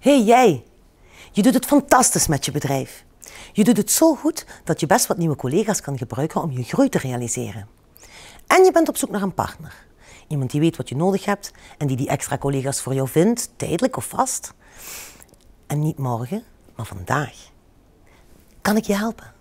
hey, jij, je doet het fantastisch met je bedrijf. Je doet het zo goed dat je best wat nieuwe collega's kan gebruiken om je groei te realiseren. En je bent op zoek naar een partner. Iemand die weet wat je nodig hebt en die die extra collega's voor jou vindt, tijdelijk of vast. En niet morgen, maar vandaag. Kan ik je helpen?